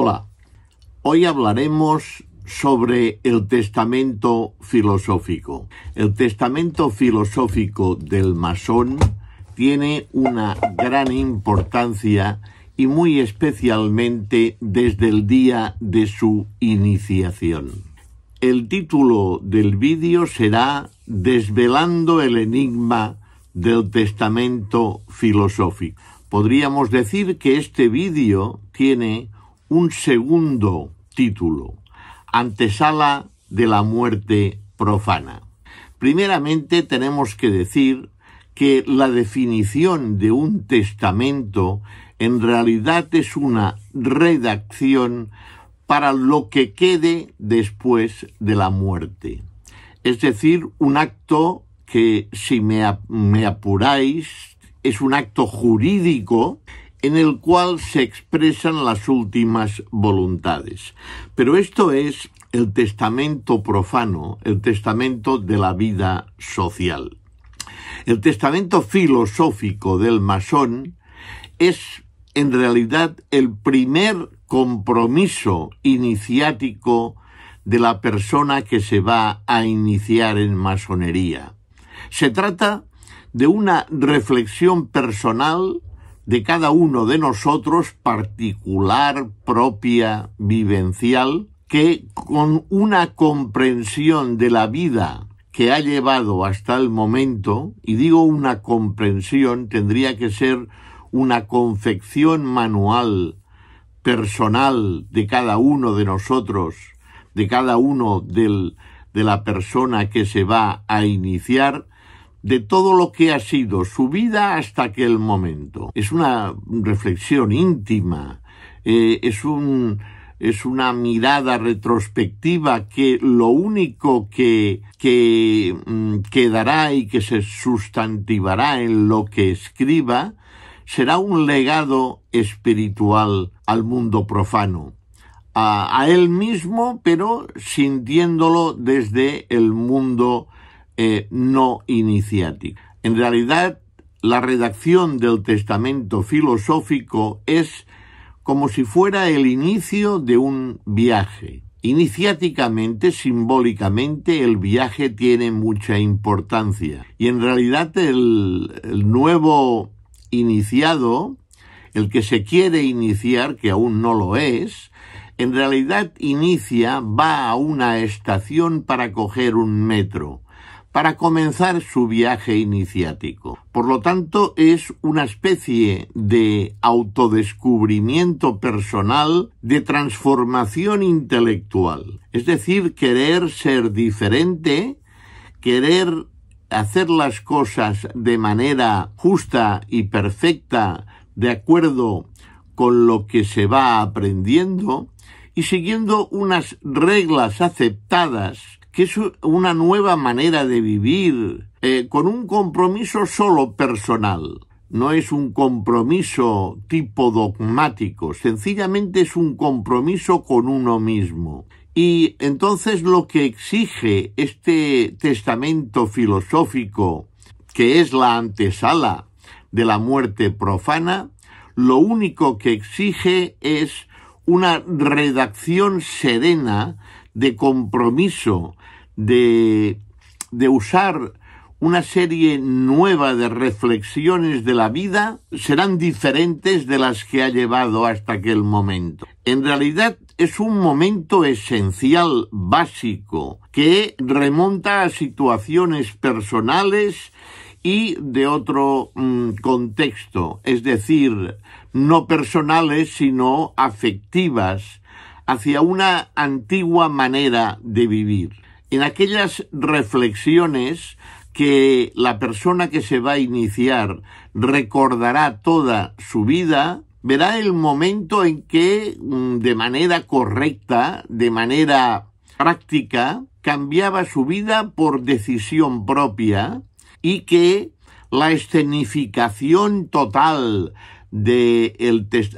Hola, hoy hablaremos sobre el testamento filosófico. El testamento filosófico del masón tiene una gran importancia y muy especialmente desde el día de su iniciación. El título del vídeo será Desvelando el enigma del testamento filosófico. Podríamos decir que este vídeo tiene un segundo título, Antesala de la muerte profana. Primeramente tenemos que decir que la definición de un testamento en realidad es una redacción para lo que quede después de la muerte. Es decir, un acto que, si me, apuráis, es un acto jurídico en el cual se expresan las últimas voluntades. Pero esto es el testamento profano, el testamento de la vida social. El testamento filosófico del masón es en realidad el primer compromiso iniciático de la persona que se va a iniciar en masonería. Se trata de una reflexión personal de cada uno de nosotros particular, propia, vivencial, que con una comprensión de la vida que ha llevado hasta el momento, y digo una comprensión, tendría que ser una confección manual personal de cada uno de nosotros, de cada uno del, de la persona que se va a iniciar, de todo lo que ha sido su vida hasta aquel momento. Es una reflexión íntima, eh, es, un, es una mirada retrospectiva que lo único que, que mm, quedará y que se sustantivará en lo que escriba será un legado espiritual al mundo profano, a él mismo, pero sintiéndolo desde el mundo eh, no iniciática. En realidad, la redacción del testamento filosófico es como si fuera el inicio de un viaje. Iniciáticamente, simbólicamente, el viaje tiene mucha importancia y en realidad el nuevo iniciado, el que se quiere iniciar, que aún no lo es, en realidad inicia, va a una estación para coger un metro para comenzar su viaje iniciático. Por lo tanto, es una especie de autodescubrimiento personal, de transformación intelectual. Es decir, querer ser diferente, querer hacer las cosas de manera justa y perfecta, de acuerdo con lo que se va aprendiendo y siguiendo unas reglas aceptadas que es una nueva manera de vivir, eh, con un compromiso solo personal. No es un compromiso tipo dogmático, sencillamente es un compromiso con uno mismo. Y entonces lo que exige este testamento filosófico, que es la antesala de la muerte profana, lo único que exige es una redacción serena de compromiso de, usar una serie nueva de reflexiones de la vida serán diferentes de las que ha llevado hasta aquel momento. En realidad es un momento esencial, básico, que remonta a situaciones personales y de otro mm, contexto, es decir, no personales sino afectivas, hacia una antigua manera de vivir en aquellas reflexiones que la persona que se va a iniciar recordará toda su vida, verá el momento en que mm, de manera correcta, de manera práctica, cambiaba su vida por decisión propia y que la escenificación total de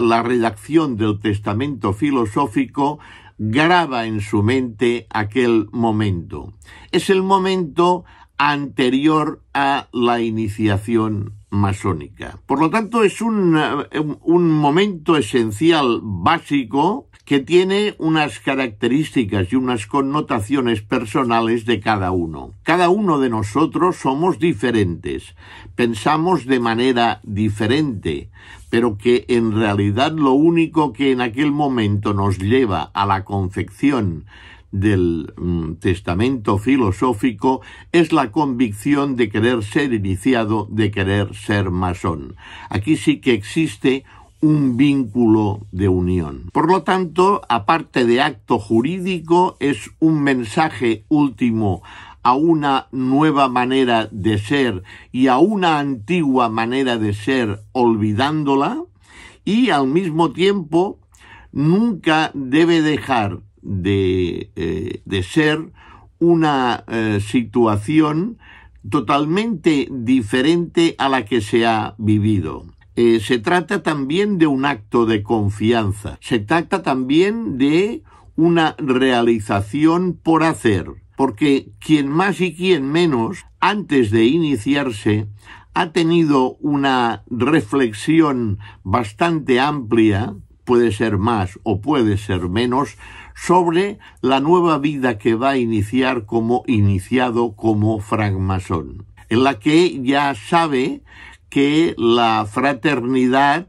la redacción del testamento filosófico graba en su mente aquel momento. Es el momento anterior a la iniciación masónica. Por lo tanto, es eh, un, un, momento esencial básico que tiene unas características y unas connotaciones personales de cada uno. Cada uno de nosotros somos diferentes, pensamos de manera diferente, pero que en realidad lo único que en aquel momento nos lleva a la confección del mm, testamento filosófico es la convicción de querer ser iniciado, de querer ser masón. Aquí sí que existe un vínculo de unión. Por lo tanto, aparte de acto jurídico, es un mensaje último a una nueva manera de ser y a una antigua manera de ser olvidándola y al mismo tiempo nunca debe dejar eh, de, ser una eh, situación totalmente diferente a la que se ha vivido. Eh, se trata también de un acto de confianza, se trata también de una realización por hacer, porque quien más y quien menos, antes de iniciarse, ha tenido una reflexión bastante amplia, puede ser más o puede ser menos, sobre la nueva vida que va a iniciar como iniciado como francmasón, en la que ya sabe que la fraternidad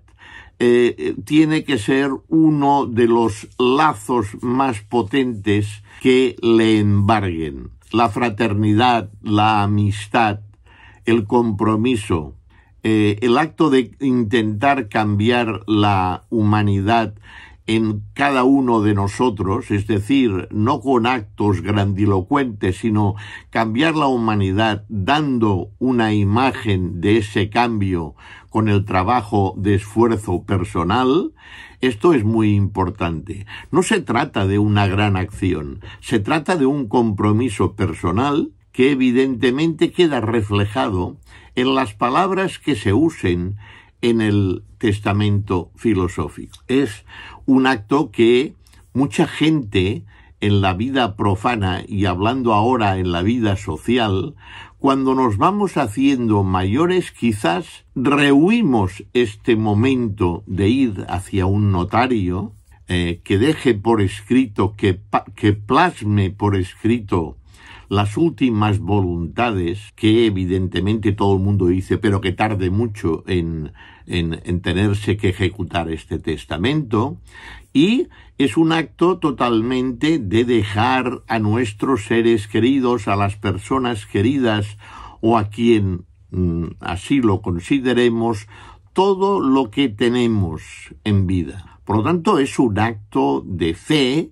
eh, eh, tiene que ser uno de los lazos más potentes que le embarguen. La fraternidad, la amistad, el compromiso, eh, el acto de intentar cambiar la humanidad en cada uno de nosotros, es decir, no con actos grandilocuentes, sino cambiar la humanidad dando una imagen de ese cambio con el trabajo de esfuerzo personal, esto es muy importante. No se trata de una gran acción, se trata de un compromiso personal que evidentemente queda reflejado en las palabras que se usen en el testamento filosófico. Es un acto que mucha gente en la vida profana y hablando ahora en la vida social, cuando nos vamos haciendo mayores quizás rehuimos este momento de ir hacia un notario eh, que deje por escrito, que, que plasme por escrito las últimas voluntades que evidentemente todo el mundo dice, pero que tarde mucho en, en, tenerse que ejecutar este testamento, y es un acto totalmente de dejar a nuestros seres queridos, a las personas queridas o a quien mm, así lo consideremos, todo lo que tenemos en vida. Por lo tanto, es un acto de fe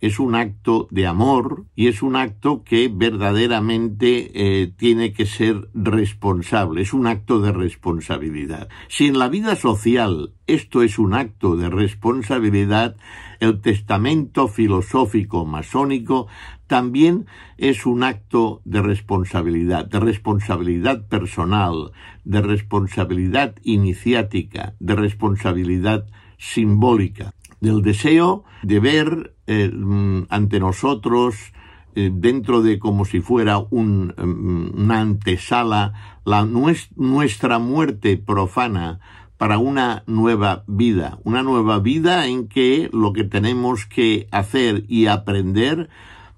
es un acto de amor y es un acto que verdaderamente eh, tiene que ser responsable, es un acto de responsabilidad. Si en la vida social esto es un acto de responsabilidad, el testamento filosófico masónico también es un acto de responsabilidad, de responsabilidad personal, de responsabilidad iniciática, de responsabilidad simbólica, del deseo de ver eh, mm, ante nosotros eh, dentro de como si fuera un, mm, una antesala, la, nuestra muerte profana para una nueva vida, una nueva vida en que lo que tenemos que hacer y aprender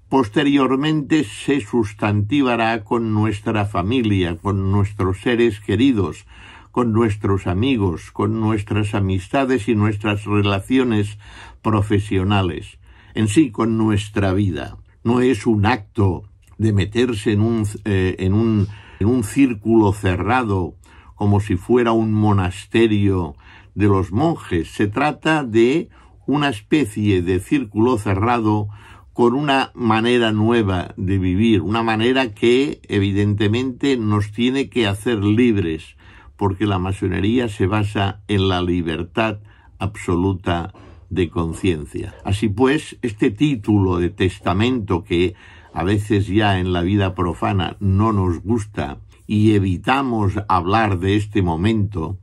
posteriormente se sustantivará con nuestra familia, con nuestros seres queridos, con nuestros amigos, con nuestras amistades y nuestras relaciones profesionales en sí con nuestra vida. No es un acto de meterse en un, eh, en un, en un círculo cerrado como si fuera un monasterio de los monjes. Se trata de una especie de círculo cerrado con una manera nueva de vivir, una manera que evidentemente nos tiene que hacer libres, porque la masonería se basa en la libertad absoluta de conciencia. Así pues, este título de testamento que a veces ya en la vida profana no nos gusta y evitamos hablar de este momento,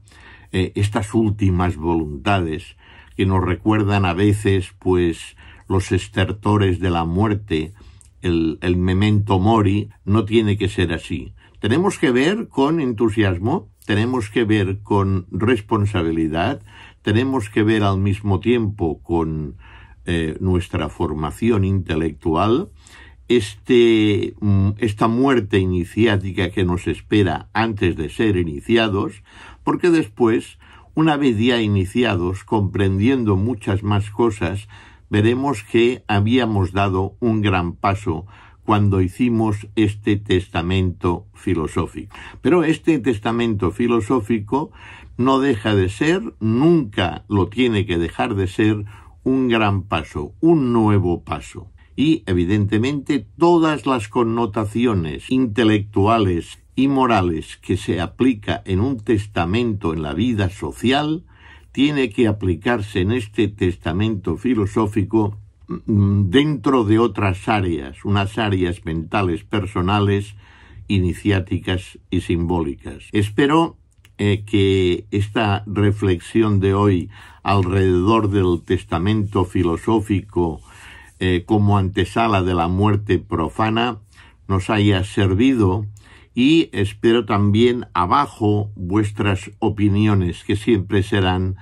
eh, estas últimas voluntades que nos recuerdan a veces pues los estertores de la muerte, el memento mori, no tiene que ser así. Tenemos que ver con entusiasmo, tenemos que ver con responsabilidad, tenemos que ver al mismo tiempo con eh, nuestra formación intelectual este, mm, esta muerte iniciática que nos espera antes de ser iniciados, porque después, una vez ya iniciados, comprendiendo muchas más cosas, veremos que habíamos dado un gran paso cuando hicimos este testamento filosófico. Pero este testamento filosófico no deja de ser, nunca lo tiene que dejar de ser, un gran paso, un nuevo paso. Y evidentemente todas las connotaciones intelectuales y morales que se aplica en un testamento en la vida social tiene que aplicarse en este testamento filosófico Mm, dentro de otras áreas, unas áreas mentales personales, iniciáticas y simbólicas. Espero eh, que esta reflexión de hoy alrededor del testamento filosófico eh, como antesala de la muerte profana nos haya servido y espero también abajo vuestras opiniones que siempre serán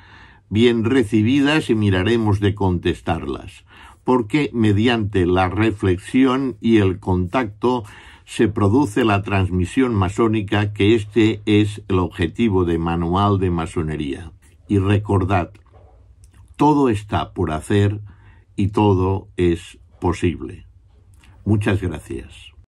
bien recibidas y miraremos de contestarlas porque mediante la reflexión y el contacto se produce la transmisión masónica que este es el objetivo de Manual de Masonería. Y recordad, todo está por hacer y todo es posible. Muchas gracias.